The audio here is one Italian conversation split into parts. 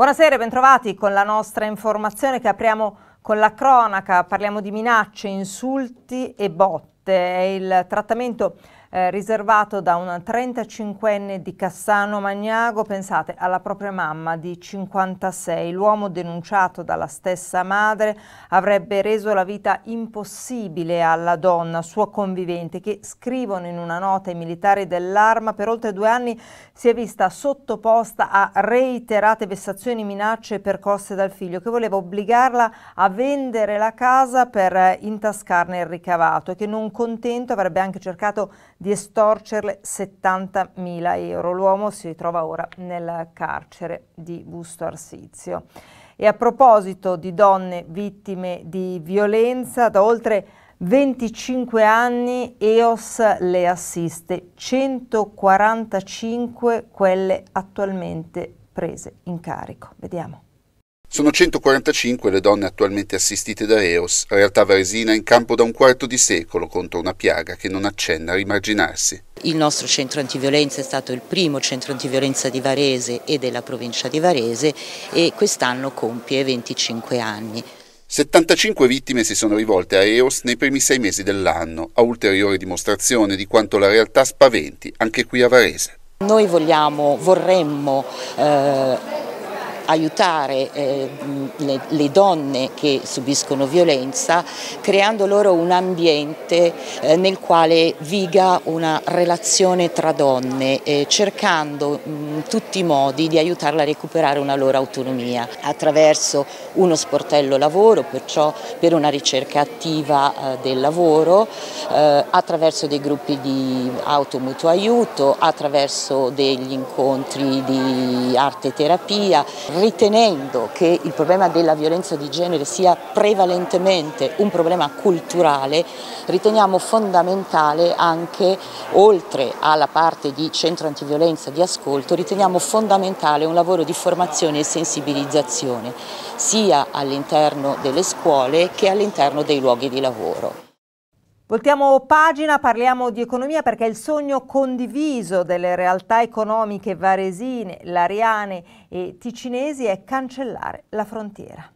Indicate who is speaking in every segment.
Speaker 1: Buonasera, bentrovati con la nostra informazione che apriamo con la cronaca. Parliamo di minacce, insulti e botte. È il trattamento eh, riservato da una 35enne di Cassano Magnago, pensate, alla propria mamma di 56. L'uomo denunciato dalla stessa madre avrebbe reso la vita impossibile alla donna, sua convivente, che scrivono in una nota i militari dell'arma per oltre due anni si è vista sottoposta a reiterate vessazioni, minacce e percosse dal figlio che voleva obbligarla a vendere la casa per eh, intascarne il ricavato e che non contento avrebbe anche cercato di estorcerle 70.000 euro. L'uomo si trova ora nel carcere di Busto Arsizio. E a proposito di donne vittime di violenza, da oltre 25 anni EOS le assiste, 145 quelle attualmente prese in carico. Vediamo.
Speaker 2: Sono 145 le donne attualmente assistite da EOS, realtà varesina in campo da un quarto di secolo contro una piaga che non accenna a rimarginarsi.
Speaker 3: Il nostro centro antiviolenza è stato il primo centro antiviolenza di Varese e della provincia di Varese e quest'anno compie 25 anni.
Speaker 2: 75 vittime si sono rivolte a EOS nei primi sei mesi dell'anno, a ulteriore dimostrazione di quanto la realtà spaventi anche qui a Varese.
Speaker 3: Noi vogliamo, vorremmo eh, aiutare eh, le, le, donne che subiscono violenza creando loro un ambiente eh, nel quale viga una relazione tra donne eh, cercando in tutti i modi di aiutarle a recuperare una loro autonomia attraverso uno sportello lavoro perciò per una ricerca attiva eh, del lavoro eh, attraverso dei gruppi di auto mutuo aiuto attraverso degli incontri di arte e terapia ritenendo che il problema della violenza di genere sia prevalentemente un problema culturale, riteniamo fondamentale anche, oltre alla parte di centro antiviolenza di ascolto, riteniamo fondamentale un lavoro di formazione e sensibilizzazione, sia all'interno delle scuole che all'interno dei luoghi di lavoro.
Speaker 1: Voltiamo pagina, parliamo di economia perché il sogno condiviso delle realtà economiche varesine, lariane e ticinesi è cancellare la frontiera.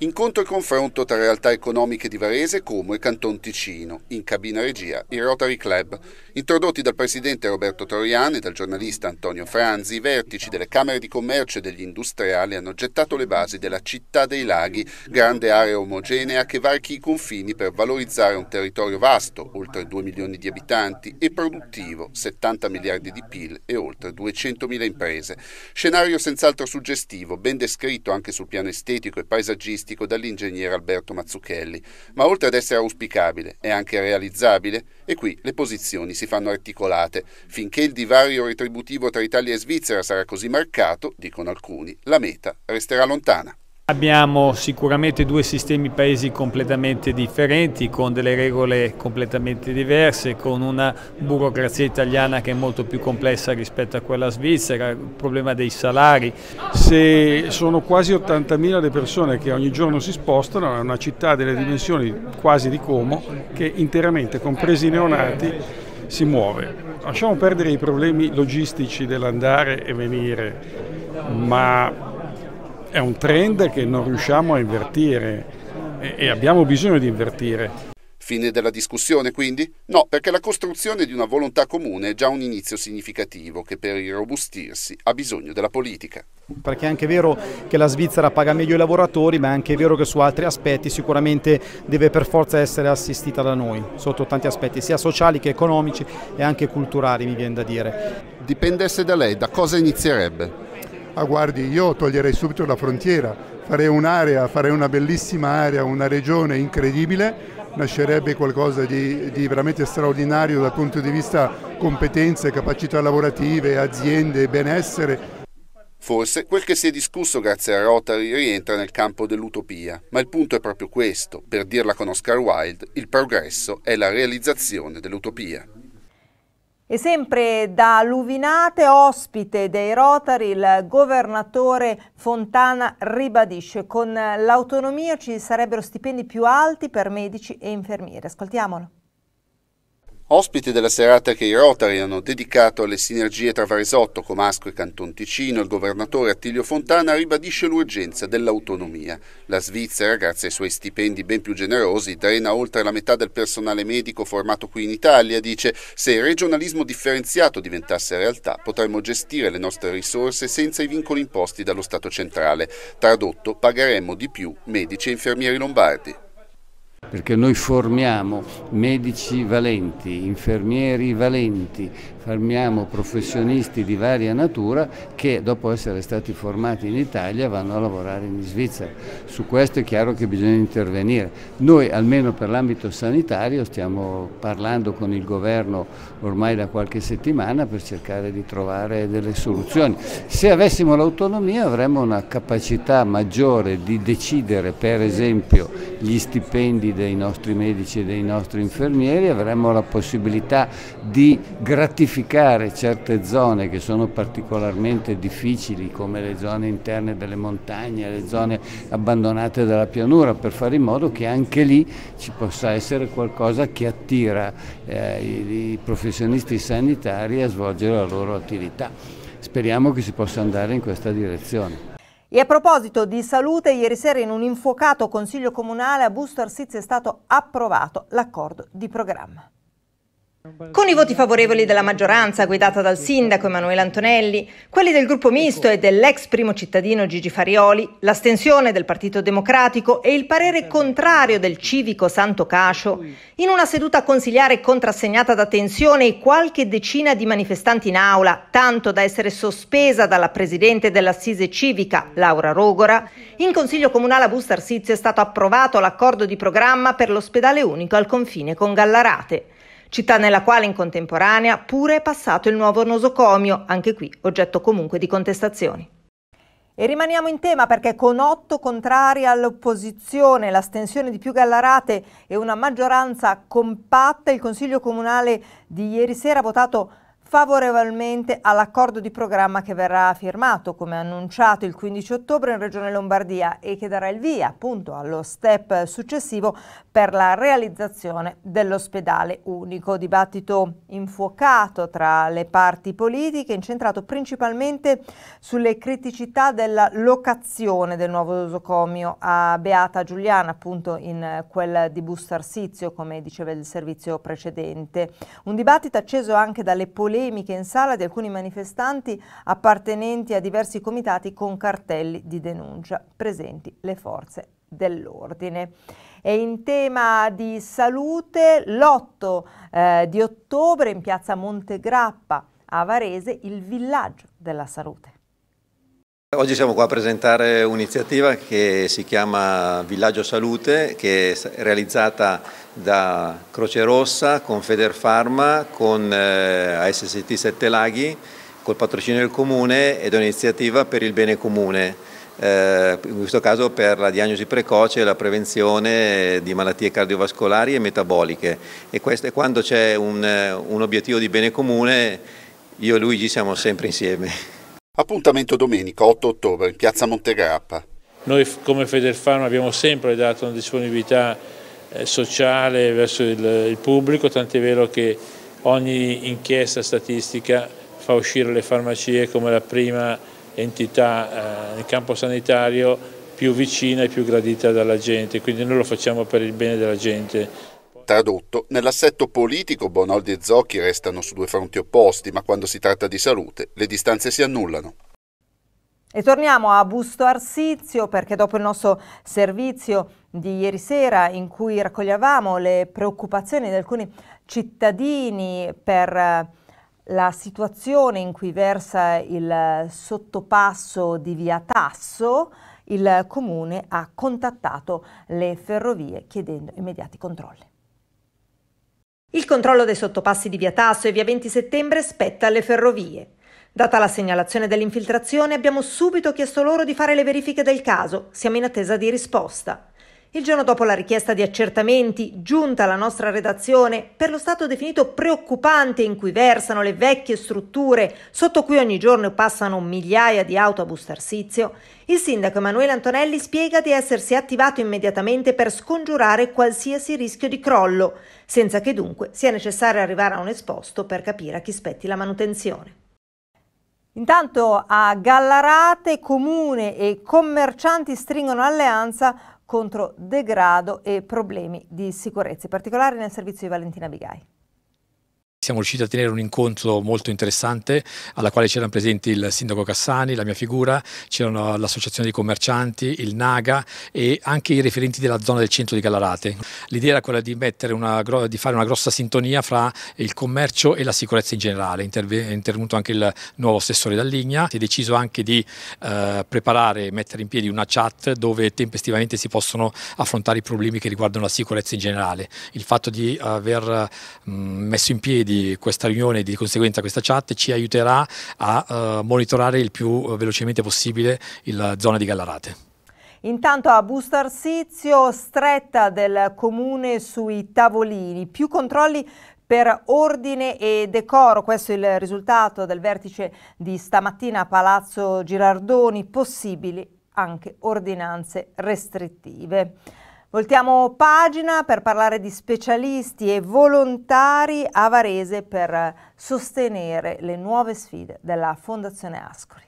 Speaker 2: Incontro e confronto tra realtà economiche di Varese, Como e Canton Ticino, in cabina regia il Rotary Club, introdotti dal presidente Roberto Toriani e dal giornalista Antonio Franzi, i vertici delle Camere di Commercio e degli Industriali hanno gettato le basi della città dei laghi, grande area omogenea che varchi i confini per valorizzare un territorio vasto, oltre 2 milioni di abitanti, e produttivo, 70 miliardi di PIL e oltre 200 mila imprese. Scenario senz'altro suggestivo, ben descritto anche sul piano estetico e paesaggistico artistico dall'ingegnere Alberto Mazzucchelli, ma oltre ad essere auspicabile è anche realizzabile e qui le posizioni si fanno articolate. Finché il divario retributivo tra Italia e Svizzera sarà così marcato, dicono alcuni, la meta resterà lontana.
Speaker 4: Abbiamo sicuramente due sistemi paesi completamente differenti, con delle regole completamente diverse, con una burocrazia italiana che è molto più complessa rispetto a quella svizzera, il problema dei salari. Se sono quasi 80.000 le persone che ogni giorno si spostano, è una città delle dimensioni quasi di Como, che interamente, compresi i neonati, si muove. Lasciamo perdere i problemi logistici dell'andare e venire, ma è un trend che non riusciamo a invertire e, e abbiamo bisogno di invertire.
Speaker 2: Fine della discussione quindi? No, perché la costruzione di una volontà comune è già un inizio significativo che per irrobustirsi ha bisogno della politica.
Speaker 5: Perché è anche vero che la Svizzera paga meglio i lavoratori, ma è anche vero che su altri aspetti sicuramente deve per forza essere assistita da noi, sotto tanti aspetti, sia sociali che economici e anche culturali, mi viene da dire.
Speaker 2: Dipendesse da lei, da cosa inizierebbe? ah guardi io toglierei subito la frontiera, farei un'area, farei una bellissima area, una regione incredibile, nascerebbe qualcosa di, di veramente straordinario dal punto di vista competenze, capacità lavorative, aziende, benessere. Forse quel che si è discusso grazie a Rotary rientra nel campo dell'utopia, ma il punto è proprio questo, per dirla con Oscar Wilde, il progresso è la realizzazione dell'utopia.
Speaker 1: E sempre da Luvinate, ospite dei Rotary, il governatore Fontana ribadisce con l'autonomia ci sarebbero stipendi più alti per medici e infermieri. Ascoltiamolo.
Speaker 2: Ospiti della serata che i Rotary hanno dedicato alle sinergie tra Varesotto, Comasco e Canton Ticino, il governatore Attilio Fontana ribadisce l'urgenza dell'autonomia. La Svizzera, grazie ai suoi stipendi ben più generosi, drena oltre la metà del personale medico formato qui in Italia, dice se il regionalismo differenziato diventasse realtà potremmo gestire le nostre risorse senza i vincoli imposti dallo Stato centrale. Tradotto, pagheremmo di più medici e infermieri lombardi.
Speaker 4: Perché noi formiamo medici valenti, infermieri valenti, formiamo professionisti di varia natura che dopo essere stati formati in Italia vanno a lavorare in Svizzera. Su questo è chiaro che bisogna intervenire. Noi almeno per l'ambito sanitario stiamo parlando con il governo ormai da qualche settimana per cercare di trovare delle soluzioni. Se avessimo l'autonomia avremmo una capacità maggiore di decidere per esempio gli stipendi studi dei nostri medici e dei nostri infermieri avremo la possibilità di gratificare certe zone che sono particolarmente difficili come le zone interne delle montagne, le zone abbandonate dalla pianura per fare in modo che anche lì ci possa essere qualcosa che attira eh, i professionisti sanitari a svolgere la loro attività. Speriamo che si possa andare in questa direzione.
Speaker 1: E a proposito di salute, ieri sera in un infuocato consiglio comunale a Busto Arsizio è stato approvato l'accordo di programma. Con i voti favorevoli della maggioranza guidata dal sindaco Emanuele Antonelli, quelli del gruppo misto e dell'ex primo cittadino Gigi Farioli, l'astensione del Partito Democratico e il parere contrario del civico Santo Cascio, in una seduta consigliare contrassegnata da tensione e qualche decina di manifestanti in aula, tanto da essere sospesa dalla presidente dell'assise civica Laura Rogora, in consiglio comunale a Busto Arsizio è stato approvato l'accordo di programma per l'ospedale unico al confine con Gallarate città nella quale in contemporanea pure è passato il nuovo nosocomio, anche qui oggetto comunque di contestazioni. E rimaniamo in tema perché con otto contrari all'opposizione, l'astensione di più Gallarate e una maggioranza compatta, il Consiglio Comunale di ieri sera ha votato favorevolmente all'accordo di programma che verrà firmato, come annunciato il 15 ottobre in Regione Lombardia e che darà il via appunto allo step successivo per la realizzazione dell'ospedale unico. Dibattito infuocato tra le parti politiche, incentrato principalmente sulle criticità della locazione del nuovo dosocomio a Beata Giuliana, appunto in quel di Bustarsizio, come diceva il servizio precedente. Un dibattito acceso anche dalle politiche polemiche in sala di alcuni manifestanti appartenenti a diversi comitati con cartelli di denuncia, presenti le forze dell'ordine. E in tema di salute, l'8 eh, di ottobre in piazza Montegrappa a Varese, il villaggio della salute.
Speaker 4: Oggi siamo qua a presentare un'iniziativa che si chiama Villaggio Salute, che è realizzata da Croce Rossa, con Federfarma, con eh, ASST Sette Laghi, col patrocinio del Comune ed è un'iniziativa per il bene comune, eh, in questo caso per la diagnosi precoce e la prevenzione di malattie cardiovascolari e metaboliche. E questo è quando c'è un eh, obiettivo di bene comune, io e Luigi siamo sempre insieme. Appuntamento domenica
Speaker 2: 8 ottobre in piazza Montegrappa. Noi come Federfarma abbiamo sempre dato una disponibilità eh, sociale verso il, pubblico, tant'è vero che ogni inchiesta statistica fa uscire le farmacie come la prima entità eh, nel campo sanitario più vicina e più gradita dalla gente, quindi noi lo facciamo
Speaker 5: per il bene della gente.
Speaker 2: Tradotto, nell'assetto politico Bonoldi e Zocchi restano su due fronti opposti, ma quando si tratta di salute le distanze si annullano.
Speaker 1: E torniamo a Busto Arsizio perché dopo il nostro servizio di ieri sera in cui raccoglievamo le preoccupazioni di alcuni cittadini per eh, la situazione in cui versa il sottopasso di via Tasso, il comune ha contattato le ferrovie chiedendo immediati controlli. Il controllo dei sottopassi di Via Tasso e Via 20 Settembre spetta alle ferrovie. Data la segnalazione dell'infiltrazione, abbiamo subito chiesto loro di fare le verifiche del caso. Siamo in attesa di risposta. Il giorno dopo la richiesta di accertamenti giunta alla nostra redazione per lo stato definito preoccupante in cui versano le vecchie strutture sotto cui ogni giorno passano migliaia di auto a Bustarsizio, il sindaco Emanuele Antonelli spiega di essersi attivato immediatamente per scongiurare qualsiasi rischio di crollo, senza che dunque sia necessario arrivare a un esposto per capire a chi spetti la manutenzione. Intanto a Gallarate comune e commercianti stringono alleanza contro degrado e problemi di sicurezza, in particolare nel servizio di Valentina Bigai
Speaker 5: siamo riusciti a tenere un incontro molto interessante alla quale c'erano presenti il sindaco Cassani, la mia figura, c'erano l'associazione dei commercianti, il Naga e anche i referenti della zona del centro di Gallarate. L'idea era quella di, una, di, fare una grossa sintonia fra il commercio e la sicurezza in generale, è intervenuto anche il nuovo assessore Dalligna, si è deciso anche di eh, preparare e mettere in piedi una chat dove tempestivamente si possono affrontare i problemi che riguardano la sicurezza in generale. Il fatto di aver mm, messo in piedi questa riunione e di conseguenza questa chat ci aiuterà a eh, monitorare il più eh, velocemente possibile la zona di Gallarate.
Speaker 1: Intanto a Busto Arsizio, stretta del comune sui tavolini, più controlli per ordine e decoro, questo è il risultato del vertice di stamattina a Palazzo Girardoni, possibili anche ordinanze restrittive. Voltiamo pagina per parlare di specialisti e volontari a Varese per sostenere le nuove sfide della Fondazione Ascoli.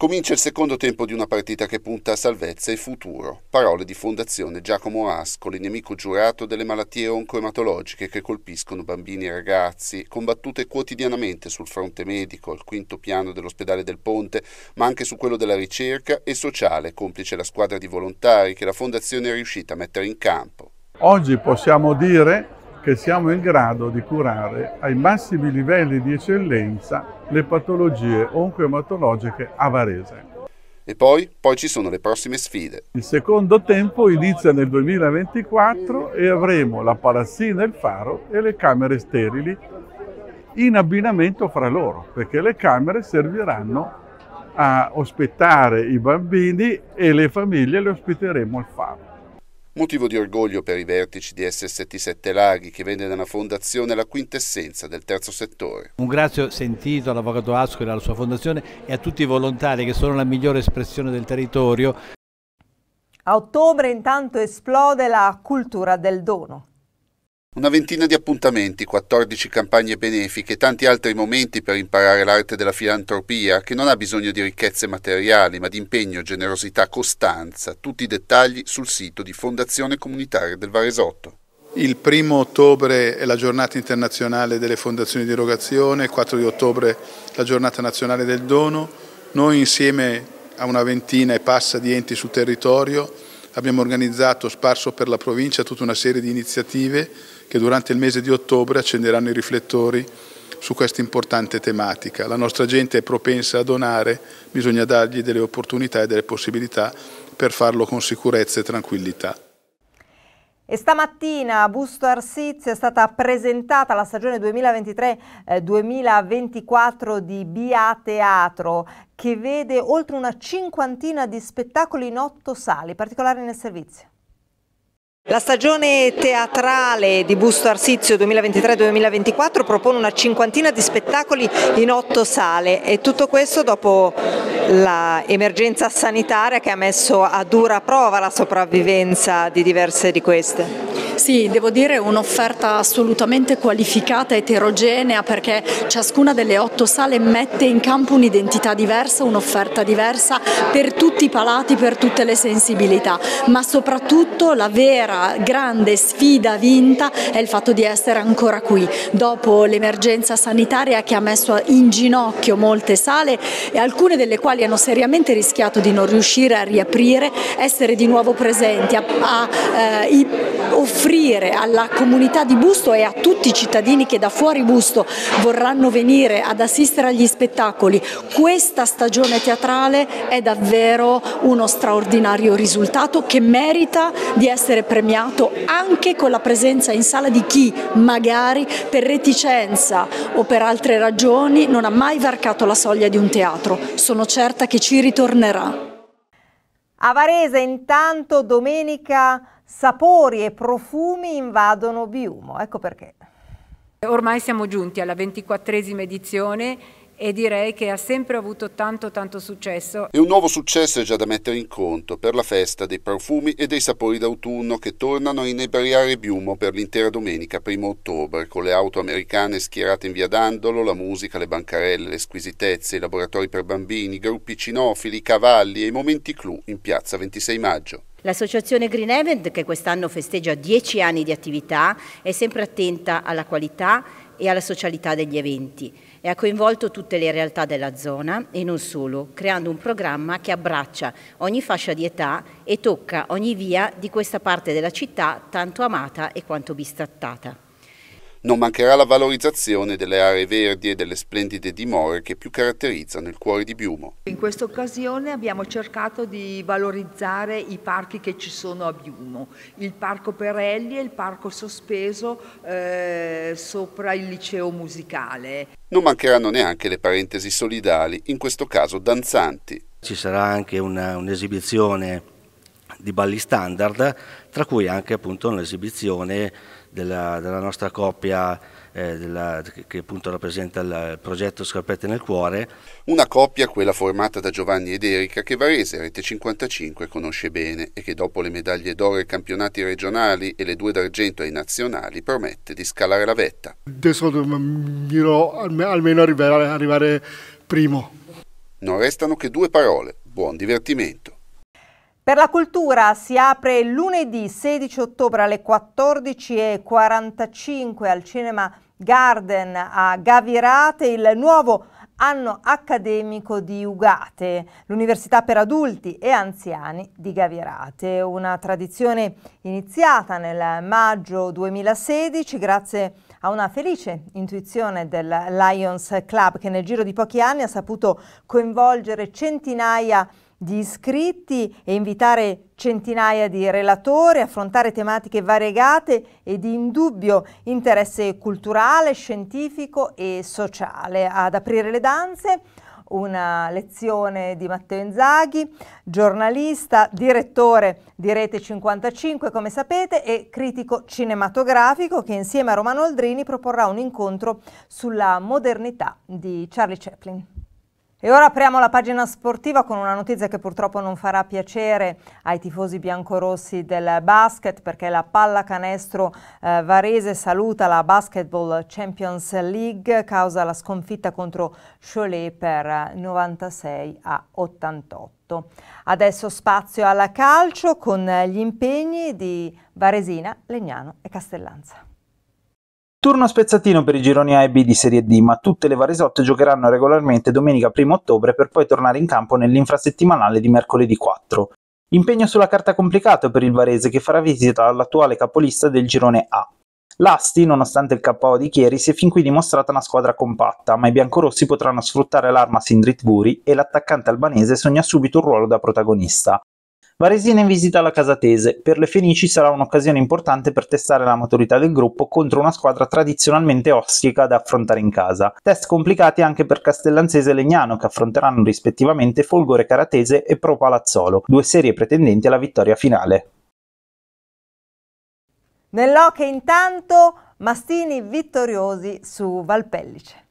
Speaker 2: Comincia il secondo tempo di una partita che punta a salvezza e futuro. Parole di Fondazione Giacomo Ascoli, nemico giurato delle malattie oncoematologiche che colpiscono bambini e ragazzi, combattute quotidianamente sul fronte medico, al quinto piano dell'ospedale del Ponte, ma anche su quello della ricerca e sociale, complice la squadra di volontari che la Fondazione è riuscita a mettere in campo.
Speaker 4: Oggi possiamo dire che siamo in grado di curare ai massimi livelli di eccellenza le patologie oncoematologiche a Varese.
Speaker 2: E poi, poi ci sono le prossime sfide. Il secondo tempo inizia nel 2024 e avremo la palazzina Il Faro e le camere sterili in abbinamento fra loro, perché le camere serviranno a ospitare
Speaker 4: i bambini e le famiglie le ospiteremo al Faro.
Speaker 2: Motivo di orgoglio per i vertici di SST Sette Laghi che vede nella fondazione la quintessenza del terzo
Speaker 4: settore. Un grazie sentito all'Avvocato Ascoli, alla sua fondazione e a tutti i volontari che sono la migliore espressione del territorio.
Speaker 1: A ottobre intanto esplode la cultura del dono.
Speaker 2: Una ventina di appuntamenti, 14 campagne benefiche e tanti altri momenti per imparare l'arte della filantropia, che non ha bisogno di ricchezze materiali, ma di impegno, generosità, costanza. Tutti i dettagli sul sito di Fondazione Comunitaria del Varesotto. Il primo ottobre è la giornata internazionale delle fondazioni di erogazione, il 4 di ottobre la giornata nazionale del dono. Noi insieme a una ventina e passa di enti sul territorio abbiamo organizzato sparso per la provincia tutta una serie di iniziative che durante il mese di ottobre accenderanno i riflettori su questa importante tematica. La nostra gente è propensa a donare, bisogna dargli delle opportunità e delle possibilità per farlo con sicurezza e tranquillità.
Speaker 1: E stamattina a Busto Arsizio è stata presentata la stagione 2023-2024 eh, di BA Teatro che vede oltre una cinquantina di spettacoli in otto sali, particolari nel servizio. La stagione teatrale di Busto Arsizio 2023-2024 propone una cinquantina di spettacoli in otto sale e tutto questo dopo l'emergenza sanitaria che ha messo a dura prova la sopravvivenza di diverse di queste. Sì, devo dire un'offerta assolutamente qualificata, eterogenea, perché ciascuna delle otto sale mette in campo un'identità diversa, un'offerta diversa per tutti i palati, per tutte le sensibilità, ma soprattutto la vera grande sfida vinta è il fatto di essere ancora qui, dopo l'emergenza sanitaria che ha messo in ginocchio molte sale e alcune delle quali hanno seriamente rischiato di non riuscire a riaprire, essere di nuovo presenti, a, a eh, offrire offrire alla comunità di Busto e a tutti i cittadini che da fuori Busto vorranno venire ad assistere agli spettacoli. Questa stagione teatrale è davvero uno straordinario risultato che merita di essere premiato anche con la presenza in sala di chi magari per reticenza o per altre ragioni non ha mai varcato la soglia di un teatro. Sono certa che ci ritornerà. A Varese intanto domenica sapori e profumi invadono Biumo, ecco perché.
Speaker 3: Ormai siamo giunti alla ventiquattresima edizione e direi che ha sempre avuto tanto tanto successo. E un nuovo
Speaker 2: successo è già da mettere in conto per la festa dei profumi e dei sapori d'autunno che tornano a inebriare Biumo per l'intera domenica 1 ottobre con le auto americane schierate in via Dandolo, la musica, le bancarelle, le squisitezze, i laboratori per bambini, i gruppi cinofili, i cavalli e i momenti clou in piazza 26 maggio.
Speaker 3: L'associazione Green Event, che quest'anno festeggia 10 anni di attività, è sempre attenta alla qualità e alla socialità degli eventi e ha coinvolto tutte le realtà della zona e non solo, creando un programma che abbraccia ogni fascia di età e tocca ogni via di questa parte della città tanto amata e quanto bistrattata.
Speaker 2: Non mancherà la valorizzazione delle aree verdi e delle splendide dimore che più caratterizzano il cuore di Biumo.
Speaker 1: In questa occasione abbiamo cercato di valorizzare i parchi che ci sono a Biumo, il Parco Perelli e il Parco Sospeso eh, sopra il liceo musicale.
Speaker 2: Non mancheranno neanche le parentesi solidali, in questo caso danzanti.
Speaker 4: Ci sarà anche un'esibizione un di balli standard, tra cui anche appunto un'esibizione della, della nostra coppia eh, della, che appunto rappresenta il progetto Scarpette nel Cuore.
Speaker 2: Una coppia, quella formata da Giovanni ed Erika, che Varese Rete 55 conosce bene e che dopo le medaglie d'oro ai campionati regionali e le due d'argento ai nazionali promette di scalare la vetta. Adesso miro
Speaker 1: mm, almeno arrivare, arrivare primo.
Speaker 2: Non restano che due parole, buon divertimento.
Speaker 1: Per la cultura si apre lunedì 16 ottobre alle 14.45 al Cinema Garden a Gavirate il nuovo anno accademico di Ugate, l'università per adulti e anziani di Gavirate, una tradizione iniziata nel maggio 2016 grazie a una felice intuizione del Lions Club che nel giro di pochi anni ha saputo coinvolgere centinaia di di iscritti e invitare centinaia di relatori, affrontare tematiche variegate e di indubbio interesse culturale, scientifico e sociale. Ad aprire le danze una lezione di Matteo Inzaghi, giornalista, direttore di Rete 55 come sapete e critico cinematografico che insieme a Romano Aldrini proporrà un incontro sulla modernità di Charlie Chaplin. E ora apriamo la pagina sportiva con una notizia che purtroppo non farà piacere ai tifosi biancorossi del basket perché la pallacanestro eh, varese saluta la Basketball Champions League causa la sconfitta contro Cholet per 96 eh, a 88. Adesso spazio al calcio con gli impegni di Varesina, Legnano e Castellanza
Speaker 5: turno spezzatino per i gironi A e B di Serie D, ma tutte le Varesotte giocheranno regolarmente domenica 1 ottobre per poi tornare in campo nell'infrasettimanale di mercoledì 4. Impegno sulla carta complicato per il Varese che farà visita all'attuale capolista del girone A. L'Asti, nonostante il KO di Chieri, si è fin qui dimostrata una squadra compatta, ma i biancorossi potranno sfruttare l'arma Sindrit Buri e l'attaccante albanese sogna subito un ruolo da protagonista. Varesina in visita alla Casatese. Per le Fenici sarà un'occasione importante per testare la maturità del gruppo contro una squadra tradizionalmente ostica da affrontare in casa. Test complicati anche per Castellanzese e Legnano, che affronteranno rispettivamente Folgore Caratese e Pro Palazzolo, due serie pretendenti alla vittoria finale.
Speaker 1: Nell'Oche intanto Mastini vittoriosi su Valpellice.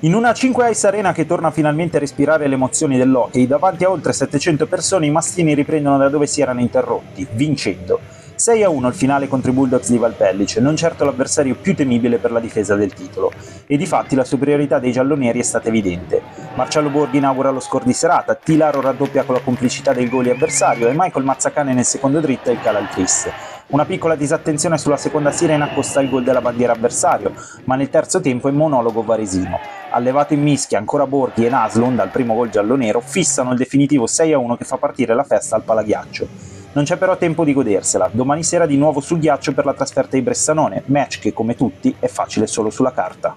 Speaker 5: In una 5 Ice Arena che torna finalmente a respirare le emozioni dell'hockey, davanti a oltre 700 persone i mastini riprendono da dove si erano interrotti, vincendo. 6 a 1 il finale contro i Bulldogs di Valpellice, non certo l'avversario più temibile per la difesa del titolo, e di fatti la superiorità dei gialloneri è stata evidente. Marcello Borghi inaugura lo score di serata, Tilaro raddoppia con la complicità del gol avversario e Michael Mazzacane nel secondo dritto e il cala al triste. Una piccola disattenzione sulla seconda sirena costa il gol della bandiera avversario, ma nel terzo tempo è monologo varesino. Allevato in mischia ancora Borghi e Naslund dal primo gol giallo-nero fissano il definitivo 6-1 che fa partire la festa al palaghiaccio. Non c'è però tempo di godersela, domani sera di nuovo sul ghiaccio per la trasferta di Bressanone, match che come tutti è facile solo sulla carta.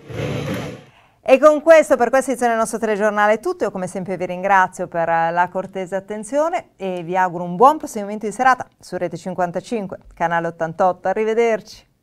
Speaker 1: E con questo, per questa edizione del nostro telegiornale è tutto. Io come sempre vi ringrazio per la cortese attenzione e vi auguro un buon proseguimento di serata su Rete 55, canale 88. Arrivederci.